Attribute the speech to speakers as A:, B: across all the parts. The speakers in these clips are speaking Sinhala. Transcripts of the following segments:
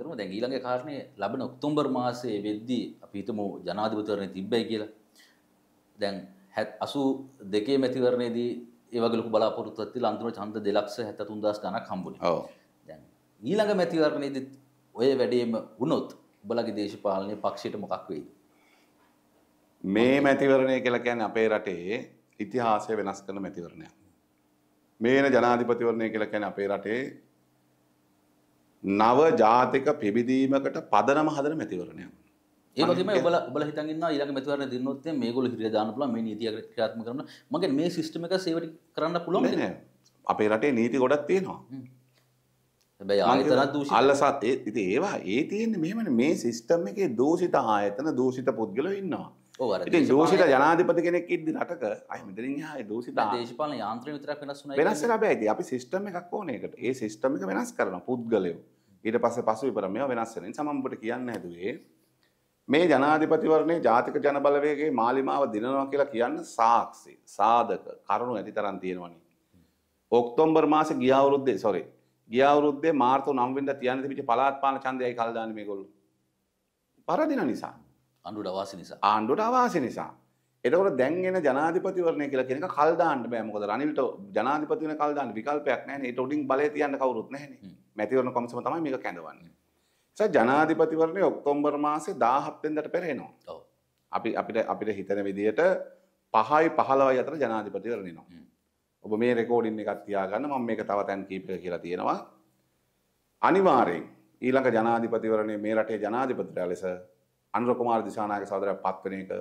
A: කරමු දැන් ඊළඟ කාරණේ ලබන ඔක්තෝබර් මාසයේ වෙද්දී අපි හිතමු ජනාධිපතිවරණය තිබ්බයි කියලා. දැන් 82 මැතිවරණයේදී ඒ වගේ ලොකු බලාපොරොත්තුවක් තියලා අන්තිමට ඡන්ද 273000 ගණක් හම්බුනේ. ඔව්. දැන් ඊළඟ මැතිවරණයේදී ඔය වැඩේම වුණොත් ඔබලගේ දේශපාලනයේ පක්ෂයට මොකක් වෙයිද? මේ
B: මැතිවරණය කියලා කියන්නේ අපේ රටේ ඉතිහාසය වෙනස් කරන මැතිවරණයක්. මේන ජනාධිපතිවරණය කියලා කියන්නේ අපේ රටේ නව ජාතික පිබිදීමකට පදනම හදන මැතිවරණය.
A: ඒකම ඔබල ඔබල හිතන්න ඉලක මෙතිවර දිනොත් මේගොල හිරිය දානපුල මේ නීතිය ක්‍රාත්ම කරන මගේ මේ සිිස්ටම එක සේවට කරන්න පුළොම
B: අපේ රටේ නීති ගොඩක් තියෙනවා. අල්ලසත් ඉති ඒවා ඒ තියන්නේ මෙමන මේ සිිස්ටම් එකේ දූෂිත ආයතන දූෂිත පුද්ගල ඉන්නවා. ඉතින් දූෂිත ජනාධිපති කෙනෙක් ඉද්දි රටක අයිමදරින් හා දූෂිත දේශපාලන
A: යාන්ත්‍රය විතරක් වෙනස් වෙනස් වෙලා
B: බෑ ඉතින් අපි සිස්ටම් එකක් ඕන ඒකට ඒ සිස්ටම් එක වෙනස් කරනවා පුද්ගලයෝ ඊට පස්සේ පසුවිපරමය වෙනස් වෙන නිසා මම ඔබට කියන්න හැදුවේ මේ ජනාධිපතිවරණේ ජාතික ජනබලවේගයේ මාලිමාව දිනනවා කියලා කියන්න සාක්ෂි සාධක කරුණු ඇති තරම් තියෙනවනේ. ඔක්තෝබර් මාසේ ගිය අවුරුද්දේ sorry ගිය අවුරුද්දේ මාර්තු 9 වෙනිදා තියන්න තිබිච්ච පළාත් පාලන ඡන්දයයි කල් දාන්නේ මේගොල්ලෝ. පරදින නිසා. ආණ්ඩුවට අවාසි නිසා. ආණ්ඩුවට අවාසි නිසා. එතකොට දැන් එන ජනාධිපතිවරණය කියලා කියන එක කල් දාන්න බෑ මොකද රනිල්ට ජනාධිපතිවරණ කල් දාන්න විකල්පයක් නැහැ නේ. ඒක උඩින් බලය තියන්න කවුරුත් නැහැ නේ. මැතිවරණ කොමිසම තමයි මේක කැඳවන්නේ. ඒ ජනාධිපතිවරණය ඔක්තෝබර් මාසේ 17 වෙනිදාට පෙර එනවා. අපි අපිට අපිට හිතන විදිහට 5යි 15යි අතර ජනාධිපතිවරණ එනවා. ඔබ මේ රෙකෝඩින් එකක් තියාගන්න මම මේක තව තැන් කීපයක කියලා තියෙනවා. අනිවාර්යෙන් ඊළඟ ජනාධිපතිවරණය මේ රටේ ජනාධිපතිරයා ලෙස අනුර කුමාර දිසානායක සහෝදරයා පත් වෙන එක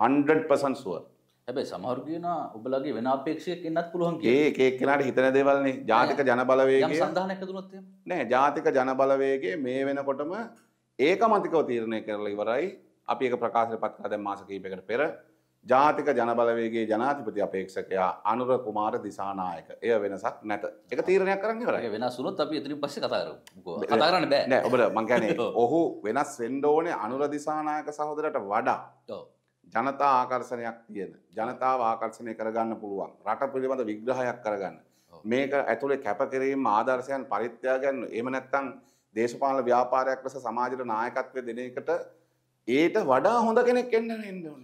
B: 100% සුවර්.
A: හැබැයි සමහරු කියනවා ඔබලගේ වෙන අපේක්ෂයක් එන්නත් පුළුවන් කියලා. ඒක
B: ඒක කෙනාට හිතන දේවල්නේ. ජාතික ජනබලවේගය යම්
A: සඳහනක් හදුනොත් එහෙම.
B: නෑ ජාතික ජනබලවේගය මේ වෙනකොටම ඒකමතිකව තීරණය කරලා ඉවරයි. අපි ඒක ප්‍රකාශයට පත් කළා දැන් මාස කිහිපයකට පෙර. ජාතික ජනබලවේගයේ ජනාධිපති අපේක්ෂකයා අනුර කුමාර දිසානායක. එය වෙනසක් නැත.
A: ඒක තීරණයක් කරන් ඉවරයි. ඒක වෙනස් වුණොත් අපි එතනින් පස්සේ කතා කරමු. කතා කරන්න
B: බෑ. නෑ ඔබට මං කියන්නේ ඔහු වෙනස් වෙන්න ඕනේ අනුර දිසානායක සහෝදරට වඩා. ඔව්. ජනතා ආකර්ෂණයක් තියෙන ජනතාව ආකර්ෂණය කරගන්න පුළුවන් රට පිළිබඳ විග්‍රහයක් කරගන්න මේක ඇතුළේ කැපකිරීම ආදර්ශයන් පරිත්‍යාගන්න එහෙම නැත්නම් දේශපාලන ව්‍යාපාරයක් ලෙස සමාජයට නායකත්වය දෙන එකට ඒට වඩා හොඳ කෙනෙක් එන්න එන්න ඕන